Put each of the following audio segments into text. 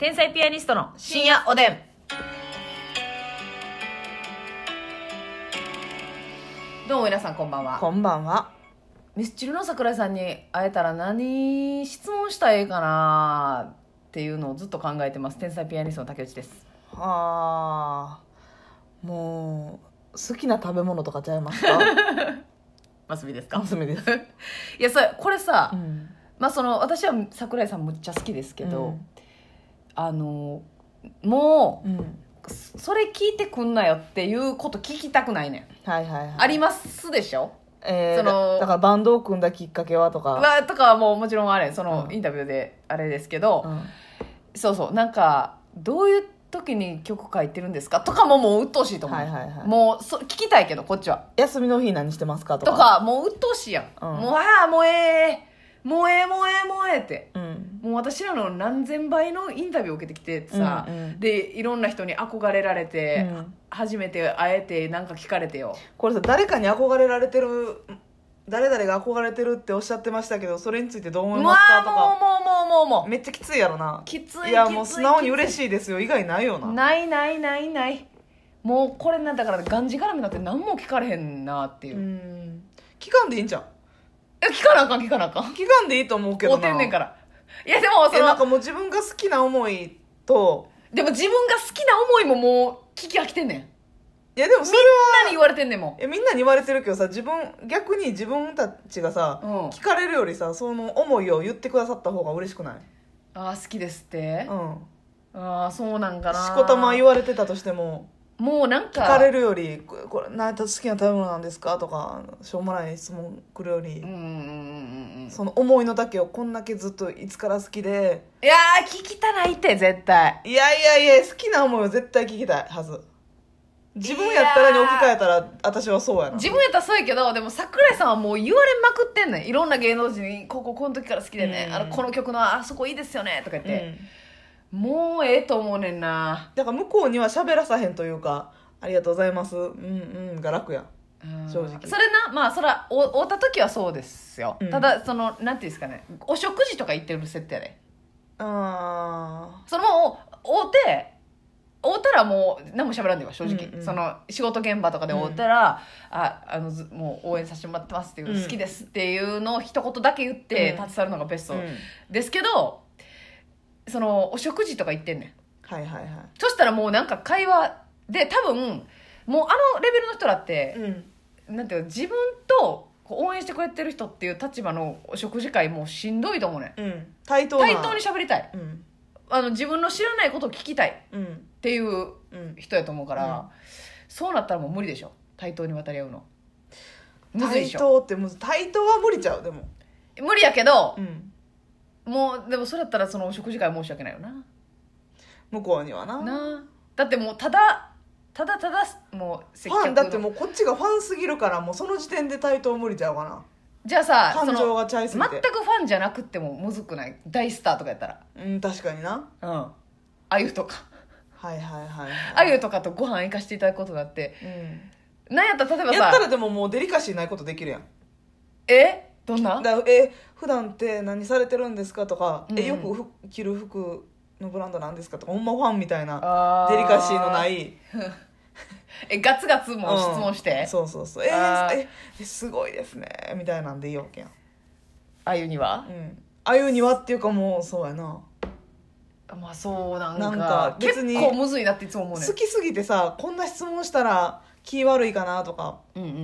天才ピアニストの深夜おでん。どうも皆さんこんばんは。こんばんは。ミスチルの桜井さんに会えたら何質問したらええかなっていうのをずっと考えてます。天才ピアニストの竹内です。はあ、もう好きな食べ物とかちゃいますか？マスミですかマスミです。いや、それ、これさ、うん、まあその、私は桜井さんむっちゃ好きですけど、うんあのもう、うんそれ聞いてくんなよっていうこと聞きたくないねん、はいはいはいありますでしょえー、そのだからバンドを組んだきっかけはとか、まあ、とかはもうもちろんあれその、インタビューであれですけど、うんそうそうなんかどういう時に曲書いてるんですかとかももう鬱陶しいと思う、はいはいはいもうそ聞きたいけどこっちは休みの日何してますかととかもう鬱陶しいやん、うんもうああもうええ「萌え萌え萌え」って、うんもう私らの何千倍のインタビューを受けてきてさ、うんうんでいろんな人に憧れられて、うん初めて会えてなんか聞かれてよこれさ誰かに憧れられてる誰々が憧れてるっておっしゃってましたけどそれについてどう思いますかとかもうもうもうもうもうめっちゃきついやろなきついいやもう素直に嬉しいですよ以外ないよなないないないないもうこれなんだからがんじがらめになって何も聞かれへんなっていう、うん期間でいいんじゃん聞かなあかん聞かなあかん聞かんでいいと思うけどな。てんねんからいやでもその。なんかもう自分が好きな思いと、でも自分が好きな思いももう聞き飽きてんねんいやでもそれみんなに言われてんねんもんえみんなに言われてるけどさ、自分、逆に自分たちがさ、うん聞かれるよりさ、その思いを言ってくださった方が嬉しくないああ好きですって、うん。ああそうなんかなしこたま言われてたとしても、もうなんか聞かれるより「これ何好きな食べ物なんですか?」とかしょうもない質問来るより、うんうんうん、その思いの丈をこんだけずっといつから好きでいや聞きたないって絶対いやいやいや好きな思いを絶対聞きたいはず自分やったらに置き換えたら私はそうやな自分やったらそうやけどでも桜井さんはもう言われまくってんねんいろんな芸能人に「こここの時から好きでね、うん、あのこの曲のあそこいいですよね」とか言って。うんもうええと思うねんなだから向こうには喋らさへんというかありがとうございますうんうんが楽やん正直それなまあそれはおおった時はそうですよ、うんただそのなんていうんですかねお食事とか行ってる設定やであそのお、おうておうたらもう何も喋らんでは正直、うんうんその仕事現場とかでおうたら、ああのもう応援させてもらってますっていう、うん好きですっていうのを一言だけ言って立ち去るのがベスト、ですけどそのお食事とか行ってんねんはいはいはいそしたらもうなんか会話で多分もうあのレベルの人らって、うなんていうの自分とこう応援してくれてる人っていう立場のお食事会もうしんどいと思うねんうん対等対等に喋りたいうんあの自分の知らないことを聞きたいっていう人やと思うから、うんそうなったらもう無理でしょ対等に渡り合うの対等ってもう対等は無理ちゃうでも無理やけど、うんもうでもそれだったらそのお食事会申し訳ないよな向こうにはななだってもうただただただもう接ファンだってもうこっちがファンすぎるからもうその時点で対等無理ちゃうかなじゃあさ感情がちゃいすぎて全くファンじゃなくてもむずくない大スターとかやったらうん確かになうんあゆとかはいはいはいあゆ、とかとご飯行かしていただくことがあって、うんなんやったら例えばやったらでももうデリカシーないことできるやんえどんなだえ普段って何されてるんですかとか、うん、えよく着る服のブランドなんですかとかほんまファンみたいなデリカシーのない えガツガツも質問して、うん、そうそうそうえー、えすごいですねみたいなんでいいわけやんあゆにはうんあゆにはっていうかもうそうやなまあそうなんかなんか別に結構むずいなっていつも思うね好きすぎてさこんな質問したら気悪いかなとか、うんうんうんう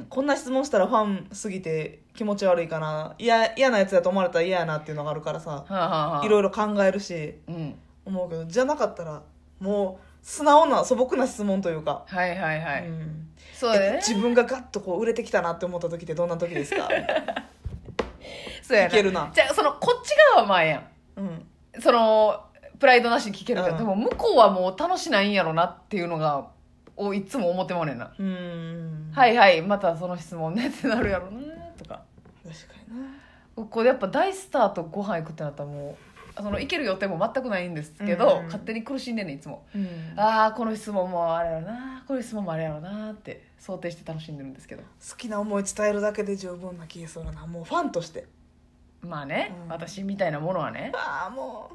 ん、こんな質問したらファンすぎて気持ち悪いかな嫌嫌なやつだと思われたら嫌やなっていうのがあるからさ、はあはあ、いろいろ考えるし、うん、思うけどじゃなかったらもう素直な素朴な質問というかはいはいはい、うん、そうね、自分がガッとこう売れてきたなって思った時ってどんな時ですか そうやけるなじゃあそのこっち側はまあやん、うん、そのプライドなしに聞けるけど、うん、でも向こうはもう楽しないんやろなっていうのがをいつも思ってまうねんなんはいはいまたその質問ねってなるやろなとか確かになここでやっぱ大スターとご飯行くってなったらもうその行ける予定も全くないんですけど、勝手に苦しんでんねんいつも、ああこの質問もあれやろなこの質問もあれやろなって想定して楽しんでるんですけど好きな思い伝えるだけで十分な気がするなもうファンとしてまあね、私みたいなものはねああもう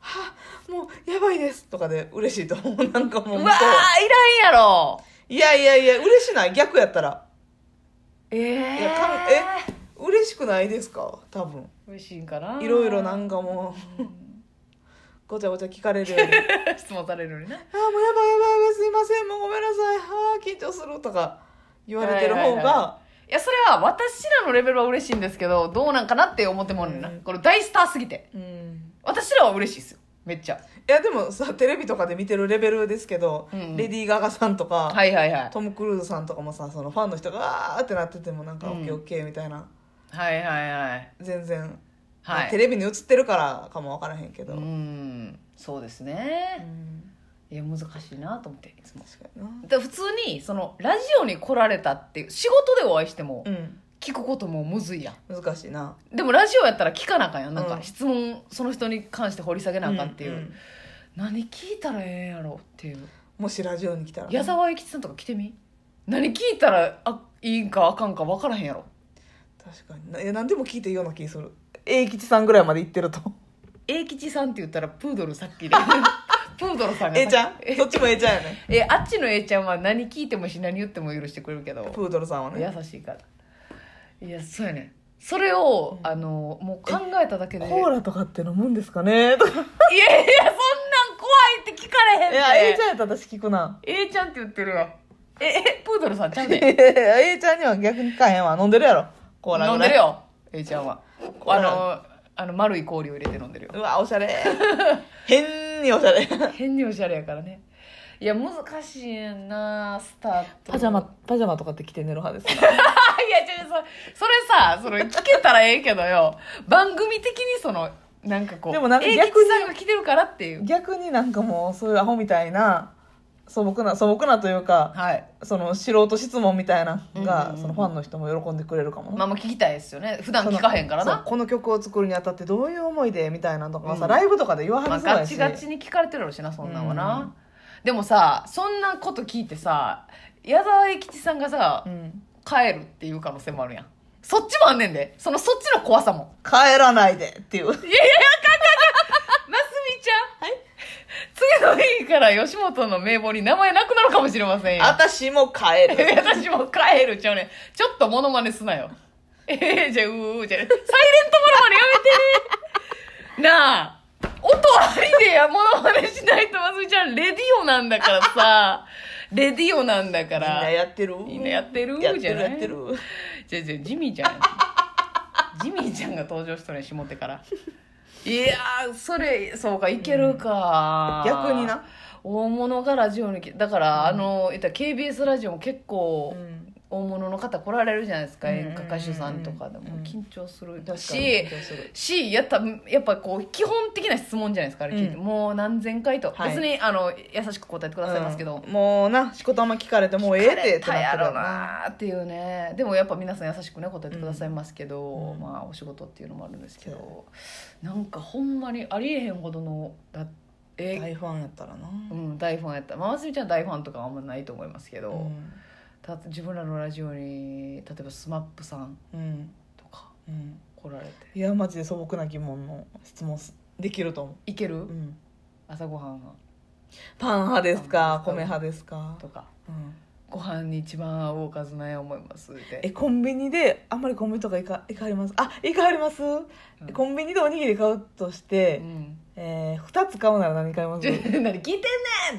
はもうやばいですとかで嬉しいと思う なんかもううわいらんやろいやいやいや嬉しない逆やったらええー、いやかえ嬉しくないですか多分嬉しいんかないろいろなんかもう、ごちゃごちゃ聞かれるよ 質問されるよにねああもうやばいやばいやばいすいませんもうごめんなさいはあ緊張するとか言われてる方が、はいはいはいいや、それは私らのレベルは嬉しいんですけど、どうなんかなって思ってもんねんな、これ大スターすぎて。うん。私らは嬉しいですよめっちゃいやでもさテレビとかで見てるレベルですけど、うんうんレディー・ガガさんとか、はいはいはいトム・クルーズさんとかもさそのファンの人があーってなっててもなんか、オッケーオッケーみたいなはいはいはい全然、はいテレビに映ってるからかも分からへんけど、うんそうですね、んいや難しいなと思っていつもだ普通にそのラジオに来られたっていう仕事でお会いしても、うん聞くこともむずいやん難しいなでもラジオやったら聞かなあかんやんなんか質問、その人に関して掘り下げなあかんっていう、んん何聞いたらええんやろっていうもしラジオに来たら矢沢永吉さんとか来てみ何聞いたらあいいんかあかんか分からへんやろ確かにな何でも聞いていいような気する永吉さんぐらいまで行ってると 永吉さんって言ったらプードルさっきで プードルさんが A ちゃんどっちも A ちゃんやねえあっちの A ちゃんは何聞いてもし何言っても許してくれるけどプードルさんはね優しいからいやそうやねそれを、うんあのもう考えただけで「コーラとかって飲むんですかね?」とかやいやそんなん怖いって聞かれへん「ねいや A ちゃんやったら私聞くな」A ちゃんって言ってるわええプードルさんちゃういやね A ちゃんには逆に聞かへんわ飲んでるやろコーラ飲んでるよ A ちゃんはあのあの丸い氷を入れて飲んでるようわおしゃれ 変におしゃれ変におしゃれやからねいや難しいなスタートパジャマパジャマとかって着て寝る派ですか いや違うそれさそれ聞けたらええけどよ番組的にそのなんかこうでもなんか逆にさんが着てるからっていう逆になんかもうそういうアホみたいな素朴な素朴なというか、はい、その素人質問みたいなのが、そのファンの人も喜んでくれるかも、まあまあ聞きたいですよね普段聞かへんからなこの曲を作るにあたってどういう思いでみたいなとかさ、うん、ライブとかで言わはるまあ、ガチガチに聞かれてるろうしなそんなんはな、うんでもさそんなこと聞いてさ矢沢永吉さんがさ、うん帰るっていう可能性もあるやんそっちもあんねんでそのそっちの怖さも帰らないでっていういやいやかんかんかんなすみちゃんはい次の日から吉本の名簿に名前なくなるかもしれませんよ私も帰る私も帰るちゃうねちょっとモノマネすなよええー、じゃあ、うーじゃサイレントモノマネやめてなあ音ありでや、物真似しないとますみちゃんレディオなんだからさ レディオなんだからみんなやってるみんなやってるじゃないやってるじゃじゃジミーちゃんジミーちゃんが登場したね下手からいやそれそうかいけるか、うん、逆にな大物がラジオにだから、うん、あの KBS ラジオも結構、うん大物の方来られるじゃないですか演歌歌手さんとかでも緊張するししやったやっぱこう基本的な質問じゃないですかあれ聞いて、うん、もう何千回と、はい、別にあの優しく答えてくださいますけど、うん、もうなしこたま聞かれてもうええってなってるなっていうねでもやっぱ皆さん優しくね答えてくださいますけど、うん、まあお仕事っていうのもあるんですけど、うん、なんかほんまにありえへんほどのだえ大ファンやったらなうん大ファンやったまわすみちゃん大ファンとかはあんまないと思いますけど、うんた自分らのラジオに例えば SMAP さんうんとかうん来られていやマジで素朴な疑問の質問すできると思う、いける、うん、朝ごはんはパン派ですか米派ですかとかうんご飯に一番合うおかずない思いますってえコンビニであんまりコンビニとか行か行かはりますあ行かはります、うんコンビニでおにぎり買うとして、うんえー、2つ買うなら何買います 何聞いてんね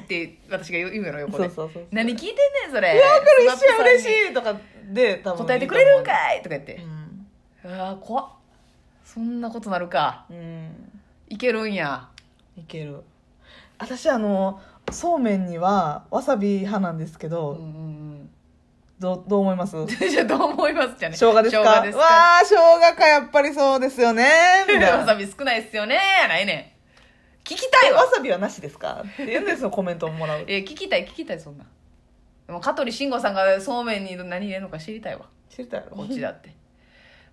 んって私が言うの横でそうそうそう何聞いてんねんそれいやこれ一瞬嬉しいとかで多分答えてくれるんかいとか言って、うん、あわ。怖っそんなことなるかうんいけるんやいける私あのそうめんにはわさび派なんですけど、うんうんどどう思います じゃどう思いますじゃね生姜ですかわあ生姜かやっぱりそうですよねみたいなわさび少ないっすよねやないねん聞きたいわわさびはなしですかって言うんですよコメントをもらうえ聞きたい聞きたいそんなでも香取慎吾さんがそうめんに何入れるのか知りたいわ知りたいこっちだって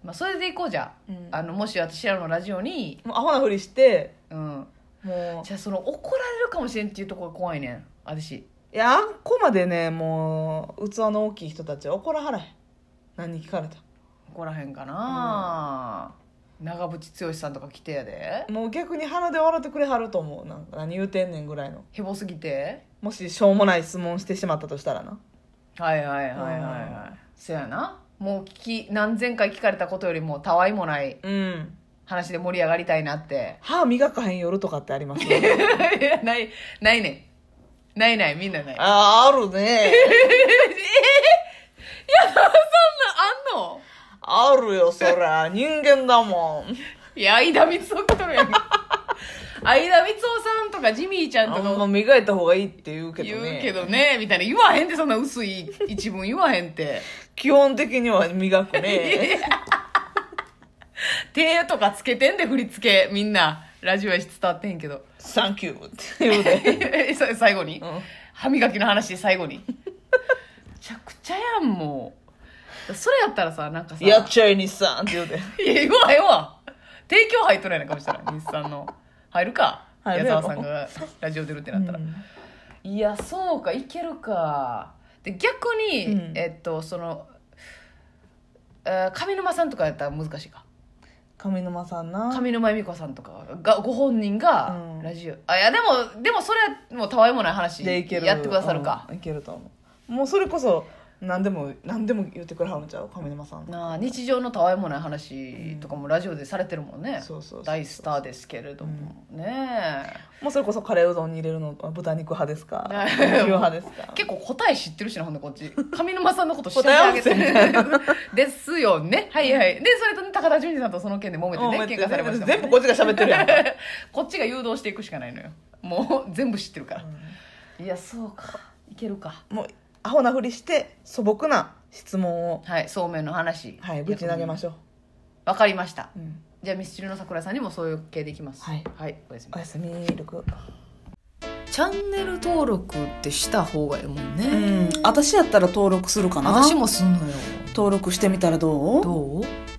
まあそれでいこうじゃあ,、うんあのもし私らのラジオにもうアホなふりしてうんもじゃあその怒られるかもしれんっていうところが怖いねん私いやあんこまでねもう器の大きい人たちは怒らはらへん何に聞かれた怒らへんかな、長渕剛さんとか来てやでもう逆に鼻で笑ってくれはると思うなんか何言うてんねんぐらいのヘボすぎてもししょうもない質問してしまったとしたらなはいはいはいはいはいそやなもう聞き何千回聞かれたことよりもたわいもないうん話で盛り上がりたいなって歯磨かへん夜とかってあります いやないないねないないみんなないあああるね えー、いやそんなあんのあるよ、そりゃ。人間だもん。いや、相田光男。来るやん。相田光男さんとかジミーちゃんとか。あんま磨いた方がいいって言うけどね。言うけどね、みたいな。言わへんって、そんな薄い一文言わへんって。基本的には磨くね。手とかつけてんで、振り付け、みんな。ラジオやし伝わってへんけど。サンキューって言うて 最後に、うん、歯磨きの話で最後に。めちゃくちゃやん、もう。それやったらさなんかさ「やっちゃえ日産」って言うていや言わへんわ提供入っとないんかもしれない日産の入るか入矢る沢さんがラジオ出るってなったら、うんいやそうかいけるかで逆に、うんえっとその上沼さんとかやったら難しいか上沼さんな上沼恵美子さんとかがご本人がラジオ、あいやでもでもそれはもうたわいもない話でいけるやってくださるか、うんいけると思うもうそれこそ何でも何でも言ってくれはるんちゃう上沼さんなあ日常のたわいもない話とかもラジオでされてるもんね、そうそう大スターですけれども、ねえもうそれこそカレーうどんに入れるの豚肉派ですか牛 派ですか結構答え知ってるしなほんでこっち上沼 さんのこと知ってあげて ですよねはいはいでそれと、ね、高田純次さんとその件で揉めてね喧嘩されました全部こっちが喋ってるやんこっちが誘導していくしかないのよもう全部知ってるから、いやそうかいけるかもうアホなふりして素朴な質問を、はい、そうめんの話はい、ぶち投げましょう、わかりましたうん、じゃあミスチルの桜さんにもそういう系でいきますはい、はい、おやすみおやすみルクチャンネル登録ってした方がいいもんうんね、私やったら登録するかな私もすんのよ登録してみたらどうどう